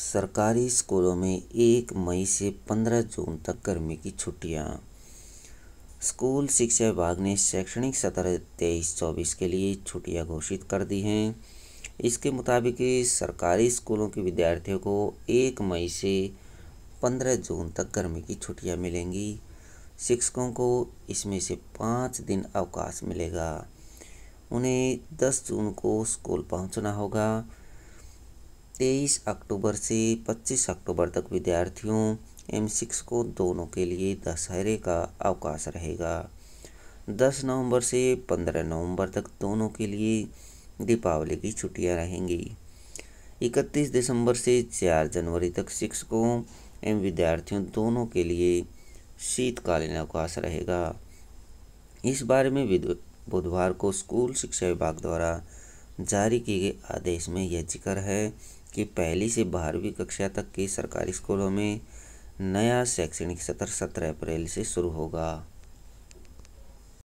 सरकारी स्कूलों में एक मई से पंद्रह जून तक गर्मी की छुट्टियां स्कूल शिक्षा विभाग ने शैक्षणिक सत्र तेईस चौबीस के लिए छुट्टियां घोषित कर दी हैं इसके मुताबिक सरकारी स्कूलों के विद्यार्थियों को एक मई से पंद्रह जून तक गर्मी की छुट्टियां मिलेंगी शिक्षकों को इसमें से पाँच दिन अवकाश मिलेगा उन्हें दस जून को स्कूल पहुंचना होगा तेईस अक्टूबर से पच्चीस अक्टूबर तक विद्यार्थियों एम सिक्स को दोनों के लिए दशहरे का अवकाश रहेगा दस नवंबर से पंद्रह नवंबर तक दोनों के लिए दीपावली की छुट्टियां रहेंगी इकतीस दिसंबर से चार जनवरी तक शिक्षकों एवं विद्यार्थियों दोनों के लिए शीतकालीन अवकाश रहेगा इस बारे में बुधवार को स्कूल शिक्षा विभाग द्वारा जारी किए गए आदेश में यह जिक्र है कि पहली से बारहवीं कक्षा तक के सरकारी स्कूलों में नया शैक्षणिक सत्र सत्रह अप्रैल से शुरू होगा